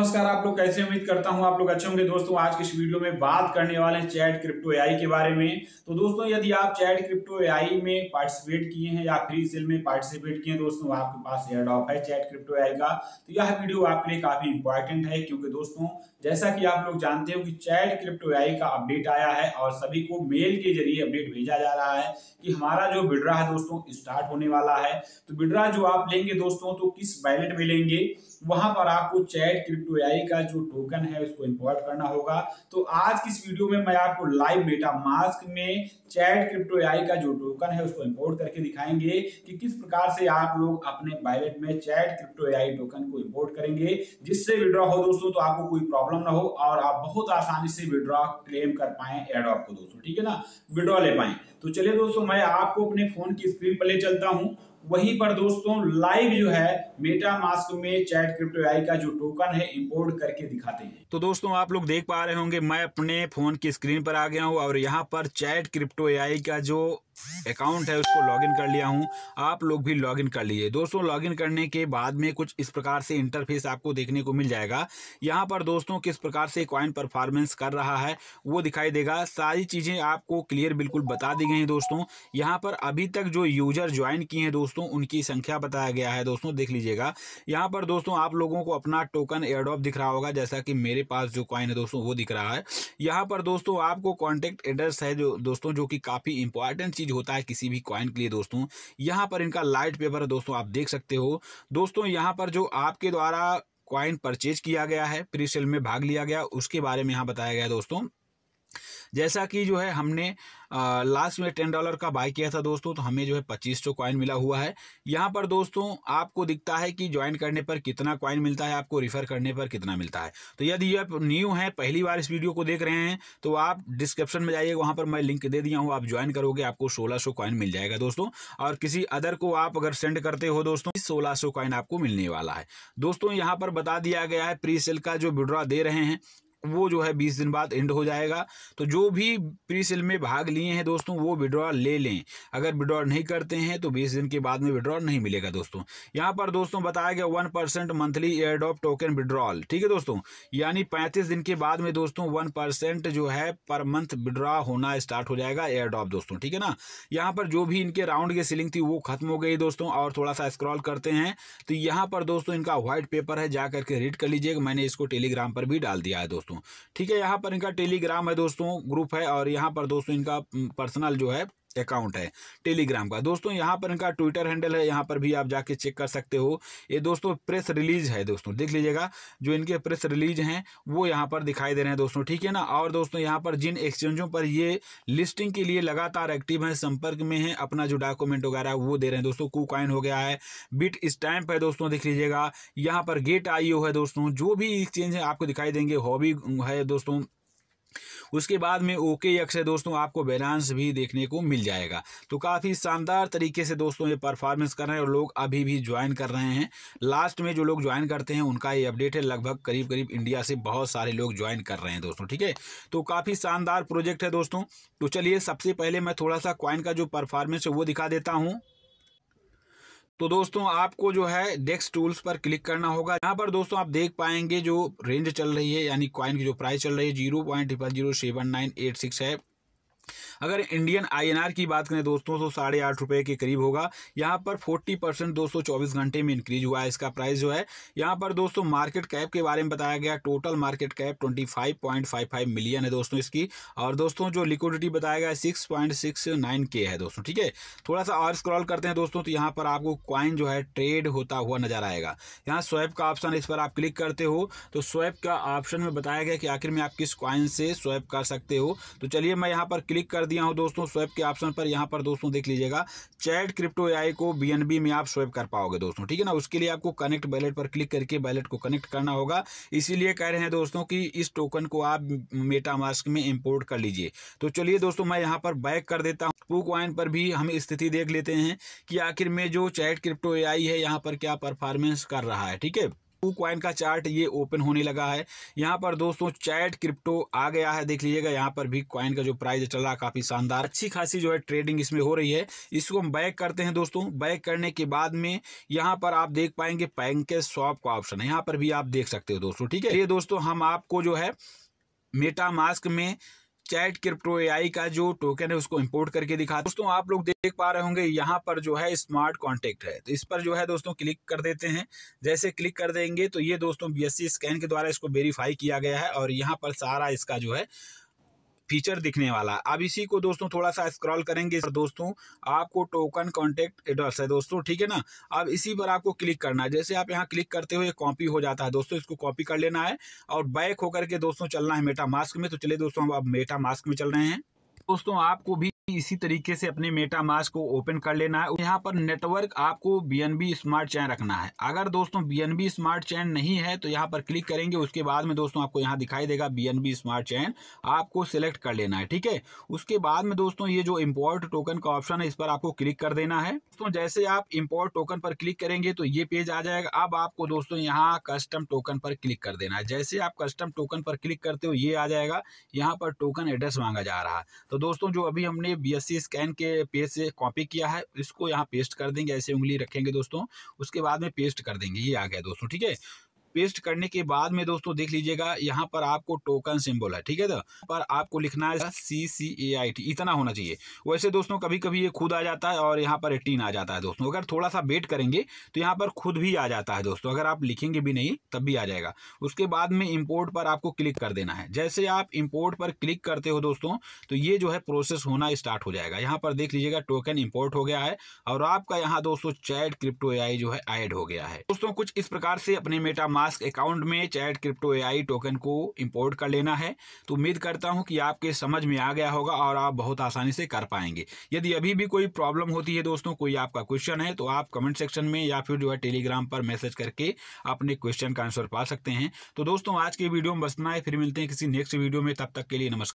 नमस्कार आप लोग कैसे उम्मीद करता हूं आप लोग अच्छे होंगे दोस्तों आज के इस वीडियो में बात करने वाले हैं चैट क्रिप्टो एआई के बारे में तो दोस्तों यदि आप चैट क्रिप्टो एआई में पार्टिसिपेट किए हैं या फ्री सेल में पार्टिसिपेट किए हैं दोस्तों आपके पास एयर डॉप है चैट क्रिप्टो एआई का तो यह वीडियो आपके लिए काफी इंपॉर्टेंट है क्योंकि दोस्तों जैसा कि आप लोग जानते हो कि चैट क्रिप्टो एआई का अपडेट आया है और सभी को मेल के जरिए अपडेट भेजा जा रहा है कि हमारा जो विड्रा है दोस्तों स्टार्ट होने वाला है तो विड्रा जो आप लेंगे दोस्तों तो किस वैलेट में लेंगे वहां पर आपको चैट क्रिप्टो आई का जो टोकन है उसको इंपोर्ट करना होगा तो आज की इस वीडियो में मैं आपको लाइव मेटा मास्क में चैट क्रिप्टो आई का जो टोकन है उसको इंपोर्ट करके दिखाएंगे कि किस प्रकार से आप लोग अपने वायलेट में चैट क्रिप्टो आई टोकन को इम्पोर्ट करेंगे जिससे विड्रॉ हो दोस्तों तो आपको कोई प्रॉब्लम ना हो और आप बहुत आसानी से विड्रॉ क्लेम कर पाए एडॉप को दोस्तों ठीक है ना विड्रॉ ले पाए तो चलिए दोस्तों मैं आपको अपने फोन की स्क्रीन पर ले चलता हूँ वहीं पर दोस्तों लाइव जो है मेटा मास्क में चैट क्रिप्टो आई का जो टोकन है इंपोर्ट करके दिखाते हैं तो दोस्तों आप लोग देख पा रहे होंगे मैं अपने फोन की स्क्रीन पर आ गया हूँ और यहाँ पर चैट क्रिप्टो आई का जो अकाउंट है उसको लॉगिन कर लिया हूँ आप लोग भी लॉगिन कर लिए दोस्तों लॉगिन करने के बाद में कुछ इस प्रकार से इंटरफेस आपको देखने को मिल जाएगा यहाँ पर दोस्तों किस प्रकार से कॉइन परफॉर्मेंस कर रहा है वो दिखाई देगा सारी चीज़ें आपको क्लियर बिल्कुल बता दी गई हैं दोस्तों यहाँ पर अभी तक जो यूजर ज्वाइन किए हैं दोस्तों उनकी संख्या बताया गया है दोस्तों देख लीजिएगा यहाँ पर दोस्तों आप लोगों को अपना टोकन एयरडॉप दिख रहा होगा जैसा कि मेरे पास जो कॉइन है दोस्तों वो दिख रहा है यहाँ पर दोस्तों आपको कॉन्टेक्ट एड्रेस है जो दोस्तों जो कि काफ़ी इंपॉर्टेंट चीज़ रिलीज होता है किसी भी कॉइन के लिए दोस्तों यहाँ पर इनका लाइट पेपर है दोस्तों आप देख सकते हो दोस्तों यहाँ पर जो आपके द्वारा कॉइन परचेज किया गया है प्री सेल में भाग लिया गया उसके बारे में यहाँ बताया गया दोस्तों जैसा कि जो है हमने लास्ट में टेन डॉलर का बाय किया था दोस्तों तो हमें जो है पच्चीस सौ कॉइन मिला हुआ है यहाँ पर दोस्तों आपको दिखता है कि ज्वाइन करने पर कितना कॉइन मिलता है आपको रिफर करने पर कितना मिलता है तो यदि आप न्यू हैं पहली बार इस वीडियो को देख रहे हैं तो आप डिस्क्रिप्शन में जाइए वहाँ पर मैं लिंक दे दिया हूँ आप ज्वाइन करोगे आपको सोलह सौ कॉइन मिल जाएगा दोस्तों और किसी अदर को आप अगर सेंड करते हो दोस्तों सोलह सौ कॉइन आपको मिलने वाला है दोस्तों यहाँ पर बता दिया गया है प्री सेल का जो विड्रॉ दे रहे हैं वो जो है बीस दिन बाद एंड हो जाएगा तो जो भी प्री सेल में भाग लिए हैं दोस्तों वो विड्रॉ ले लें अगर विड्रॉ नहीं करते हैं तो बीस दिन के बाद में विड्रॉ नहीं मिलेगा दोस्तों यहाँ पर दोस्तों बताया गया one percent monthly airdrop token withdrawal ठीक है दोस्तों यानी पैंतीस दिन के बाद में दोस्तों वन परसेंट जो है पर मंथ विड्रॉ होना स्टार्ट हो जाएगा एयरडॉप दोस्तों ठीक है ना यहाँ पर जो भी इनके राउंड की सीलिंग थी वो खत्म हो गई दोस्तों और थोड़ा सा स्क्रॉल करते हैं तो यहाँ पर दोस्तों इनका व्हाइट पेपर है जा करके रीड कर लीजिएगा मैंने इसको टेलीग्राम पर भी डाल दिया है दोस्तों दोस्तों ठीक है यहाँ पर इनका टेलीग्राम है दोस्तों ग्रुप है और यहाँ पर दोस्तों इनका पर्सनल जो है अकाउंट है टेलीग्राम का दोस्तों यहाँ पर इनका ट्विटर हैंडल है यहाँ पर भी आप जाके चेक कर सकते हो ये दोस्तों प्रेस रिलीज है दोस्तों देख लीजिएगा जो इनके प्रेस रिलीज हैं वो यहाँ पर दिखाई दे रहे हैं दोस्तों ठीक है ना और दोस्तों यहाँ पर जिन एक्सचेंजों पर ये लिस्टिंग के लिए लगातार एक्टिव हैं संपर्क में हैं अपना जो डॉक्यूमेंट वगैरह वो दे रहे हैं दोस्तों कू कॉइन हो गया है बिट स्टैम्प है दोस्तों देख लीजिएगा यहाँ पर गेट आई है दोस्तों जो भी एक्सचेंज है आपको दिखाई देंगे हॉबी है दोस्तों उसके बाद में ओके यक है दोस्तों आपको बैलेंस भी देखने को मिल जाएगा तो काफ़ी शानदार तरीके से दोस्तों ये परफॉर्मेंस कर रहे हैं और लोग अभी भी ज्वाइन कर रहे हैं लास्ट में जो लोग ज्वाइन करते हैं उनका ये अपडेट है लगभग करीब करीब इंडिया से बहुत सारे लोग ज्वाइन कर रहे हैं दोस्तों ठीक है तो काफ़ी शानदार प्रोजेक्ट है दोस्तों तो चलिए सबसे पहले मैं थोड़ा सा क्वाइन का जो परफॉर्मेंस है वो दिखा देता हूँ तो दोस्तों आपको जो है डेक्स टूल्स पर क्लिक करना होगा यहाँ पर दोस्तों आप देख पाएंगे जो रेंज चल रही है यानी कॉइन की जो प्राइस चल रही है zero point triple zero seven nine eight six है अगर इंडियन आईएनआर की बात करें दोस्तों तो साढ़े आठ रुपये के करीब होगा यहाँ पर फोर्टी परसेंट दो सौ चौबीस घंटे में इंक्रीज हुआ है इसका प्राइस जो है यहाँ पर दोस्तों मार्केट कैप के बारे में बताया गया total market cap twenty five point five five million है दोस्तों इसकी और दोस्तों जो लिक्विडिटी बताया गया सिक्स पॉइंट सिक्स नाइन के है दोस्तों ठीक है थोड़ा सा और स्क्रॉल करते हैं दोस्तों तो यहाँ पर आपको क्वाइन जो है ट्रेड होता हुआ नजर आएगा यहाँ स्वैप का ऑप्शन इस पर आप क्लिक करते हो तो स्वैप का ऑप्शन में बताया गया कि आखिर में आप किस क्वाइन से स्वैप कर सकते हो तो चलिए मैं यहाँ पर क्लिक कर दिया हूँ दोस्तों स्वैप के ऑप्शन पर यहाँ पर दोस्तों देख लीजिएगा चैट क्रिप्टो एआई को बीएनबी में आप स्वैप कर पाओगे दोस्तों ठीक है ना उसके लिए आपको कनेक्ट बैलेट पर क्लिक करके बैलेट को कनेक्ट करना होगा इसीलिए कह रहे हैं दोस्तों कि इस टोकन को आप मेटामास्क में इम्पोर्ट कर लीजिए तो चलिए दोस्तों मैं यहाँ पर बैक कर देता हूँ पू क्वाइन पर भी हम स्थिति देख लेते हैं कि आखिर में जो चैट क्रिप्टो एआई है यहाँ पर क्या परफॉर्मेंस कर रहा है ठीक है टू क्वाइन का चार्ट ये ओपन होने लगा है यहाँ पर दोस्तों चैट क्रिप्टो आ गया है देख लीजिएगा यहाँ पर भी क्वाइन का जो प्राइस चल रहा है काफ़ी शानदार अच्छी खासी जो है ट्रेडिंग इसमें हो रही है इसको हम बैक करते हैं दोस्तों बैक करने के बाद में यहाँ पर आप देख पाएंगे पैंके शॉप का ऑप्शन है यहाँ पर भी आप देख सकते हो दोस्तों ठीक है ये दोस्तों हम आपको जो है मेटा मास्क में चैट क्रिप्टो एआई का जो टोकन है उसको इंपोर्ट करके दिखा दोस्तों आप लोग देख पा रहे होंगे यहाँ पर जो है स्मार्ट कॉन्टेक्ट है तो इस पर जो है दोस्तों क्लिक कर देते हैं जैसे क्लिक कर देंगे तो ये दोस्तों बीएससी स्कैन के द्वारा इसको वेरीफाई किया गया है और यहाँ पर सारा इसका जो है फीचर दिखने वाला अब इसी को दोस्तों थोड़ा सा स्क्रॉल करेंगे दोस्तों आपको टोकन कॉन्टेक्ट एड्रेस है दोस्तों ठीक है ना अब इसी पर आपको क्लिक करना है जैसे आप यहाँ क्लिक करते हुए कॉपी हो जाता है दोस्तों इसको कॉपी कर लेना है और बैक होकर के दोस्तों चलना है मेटा मास्क में तो चले दोस्तों अब आप मेटा मास्क में चल रहे हैं दोस्तों आपको भी इसी तरीके से अपने मेटा मास्क को ओपन कर लेना है यहाँ पर नेटवर्क आपको बी स्मार्ट चैन रखना है अगर दोस्तों बी स्मार्ट चैन नहीं है तो यहाँ पर क्लिक करेंगे उसके बाद में दोस्तों आपको यहाँ दिखाई देगा बी स्मार्ट चैन आपको सिलेक्ट कर लेना है ठीक है उसके बाद में दोस्तों ये जो इम्पोर्ट टोकन का ऑप्शन है इस पर आपको क्लिक कर देना है दोस्तों जैसे आप इम्पोर्ट टोकन पर क्लिक करेंगे तो ये पेज आ जाएगा अब आपको दोस्तों यहाँ कस्टम टोकन पर क्लिक कर देना है जैसे आप कस्टम टोकन पर क्लिक करते हो ये आ जाएगा यहाँ पर टोकन एड्रेस मांगा जा रहा है तो दोस्तों जो अभी हमने बीएससी स्कैन के पेज से कॉपी किया है इसको यहाँ पेस्ट कर देंगे ऐसे उंगली रखेंगे दोस्तों उसके बाद में पेस्ट कर देंगे ये आ गया दोस्तों ठीक है पेस्ट करने के बाद में दोस्तों देख लीजिएगा यहाँ पर आपको टोकन सिंबल है ठीक है ना तो? पर आपको लिखना है सी सी ए आई टी इतना होना चाहिए वैसे दोस्तों कभी कभी ये खुद आ जाता है और यहाँ पर एटीन आ जाता है दोस्तों अगर थोड़ा सा वेट करेंगे तो यहाँ पर खुद भी आ जाता है दोस्तों अगर आप लिखेंगे भी नहीं तब भी आ जाएगा उसके बाद में इम्पोर्ट पर आपको क्लिक कर देना है जैसे आप इम्पोर्ट पर क्लिक करते हो दोस्तों तो ये जो है प्रोसेस होना स्टार्ट हो जाएगा यहाँ पर देख लीजिएगा टोकन इम्पोर्ट हो गया है और आपका यहाँ दोस्तों चैट क्रिप्टो ए जो है एड हो गया है दोस्तों कुछ इस प्रकार से अपने मेटा मास्क अकाउंट में चैट क्रिप्टो एआई टोकन को इंपोर्ट कर लेना है तो उम्मीद करता हूं कि आपके समझ में आ गया होगा और आप बहुत आसानी से कर पाएंगे यदि अभी भी कोई प्रॉब्लम होती है दोस्तों कोई आपका क्वेश्चन है तो आप कमेंट सेक्शन में या फिर जो है टेलीग्राम पर मैसेज करके अपने क्वेश्चन का आंसर पा सकते हैं तो दोस्तों आज के वीडियो में बसना है फिर मिलते हैं किसी नेक्स्ट वीडियो में तब तक के लिए नमस्कार